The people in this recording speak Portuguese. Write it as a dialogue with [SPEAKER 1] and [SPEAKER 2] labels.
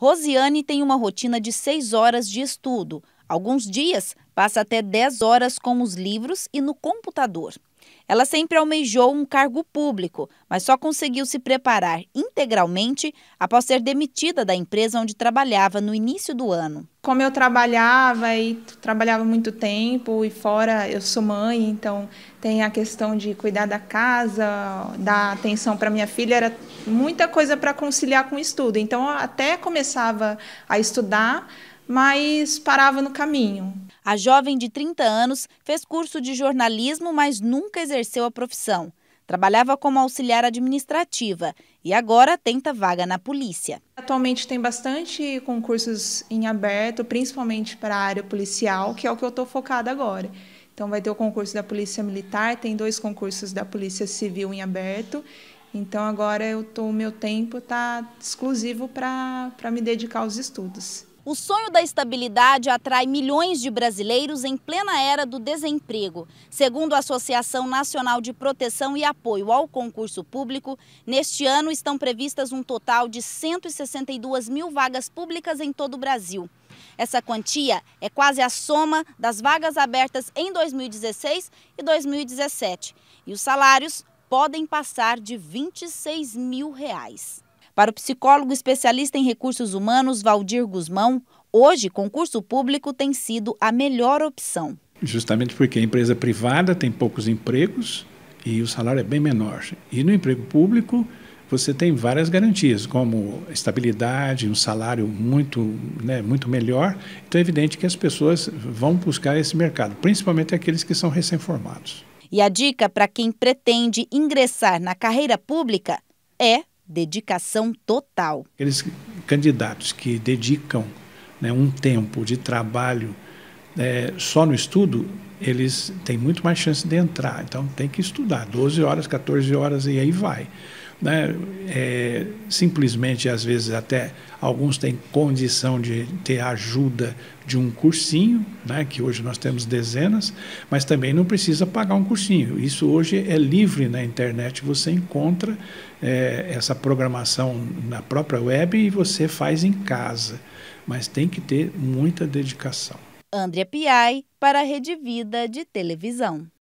[SPEAKER 1] Rosiane tem uma rotina de seis horas de estudo. Alguns dias, passa até 10 horas com os livros e no computador. Ela sempre almejou um cargo público, mas só conseguiu se preparar integralmente após ser demitida da empresa
[SPEAKER 2] onde trabalhava no início do ano. Como eu trabalhava e trabalhava muito tempo e fora eu sou mãe, então tem a questão de cuidar da casa, dar atenção para minha filha, era muita coisa para conciliar com o estudo. Então até começava a estudar, mas parava no caminho. A jovem de
[SPEAKER 1] 30 anos fez curso de jornalismo, mas nunca exerceu a profissão. Trabalhava
[SPEAKER 2] como auxiliar administrativa e agora tenta vaga na polícia. Atualmente tem bastante concursos em aberto, principalmente para a área policial, que é o que eu estou focada agora. Então vai ter o concurso da Polícia Militar, tem dois concursos da Polícia Civil em aberto. Então agora eu o meu tempo está exclusivo para me dedicar aos estudos. O sonho da estabilidade atrai milhões de brasileiros em
[SPEAKER 1] plena era do desemprego. Segundo a Associação Nacional de Proteção e Apoio ao Concurso Público, neste ano estão previstas um total de 162 mil vagas públicas em todo o Brasil. Essa quantia é quase a soma das vagas abertas em 2016 e 2017. E os salários podem passar de R$ 26 mil. Reais. Para o psicólogo especialista em recursos humanos Valdir Guzmão, hoje concurso público tem sido a melhor opção.
[SPEAKER 3] Justamente porque a empresa privada tem poucos empregos e o salário é bem menor. E no emprego público você tem várias garantias, como estabilidade, um salário muito, né, muito melhor. Então é evidente que as pessoas vão buscar esse mercado, principalmente aqueles que são recém-formados.
[SPEAKER 1] E a dica para quem pretende ingressar na carreira pública é dedicação total.
[SPEAKER 3] Aqueles candidatos que dedicam né, um tempo de trabalho é, só no estudo eles têm muito mais chance de entrar. Então tem que estudar 12 horas, 14 horas e aí vai. Né? É, simplesmente, às vezes, até alguns têm condição de ter ajuda de um cursinho, né? que hoje nós temos dezenas, mas também não precisa pagar um cursinho. Isso hoje é livre na internet, você encontra é, essa programação na própria web e você faz em casa, mas tem que ter muita dedicação.
[SPEAKER 1] Andrea Piai para a Rede Vida de Televisão.